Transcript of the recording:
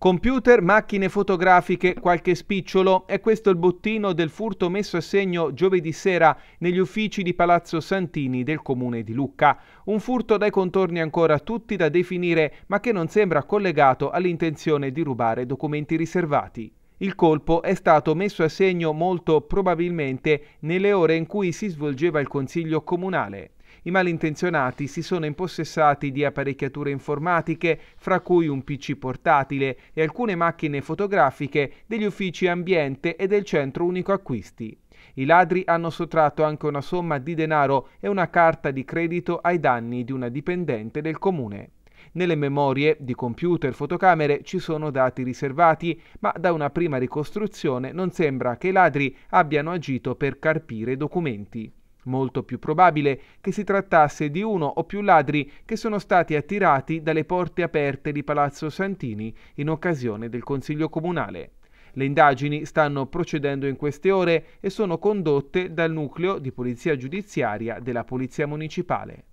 Computer, macchine fotografiche, qualche spicciolo. È questo il bottino del furto messo a segno giovedì sera negli uffici di Palazzo Santini del comune di Lucca. Un furto dai contorni ancora tutti da definire, ma che non sembra collegato all'intenzione di rubare documenti riservati. Il colpo è stato messo a segno molto probabilmente nelle ore in cui si svolgeva il consiglio comunale. I malintenzionati si sono impossessati di apparecchiature informatiche, fra cui un PC portatile e alcune macchine fotografiche degli uffici ambiente e del centro unico acquisti. I ladri hanno sottratto anche una somma di denaro e una carta di credito ai danni di una dipendente del comune. Nelle memorie di computer e fotocamere ci sono dati riservati, ma da una prima ricostruzione non sembra che i ladri abbiano agito per carpire documenti. Molto più probabile che si trattasse di uno o più ladri che sono stati attirati dalle porte aperte di Palazzo Santini in occasione del Consiglio Comunale. Le indagini stanno procedendo in queste ore e sono condotte dal nucleo di polizia giudiziaria della Polizia Municipale.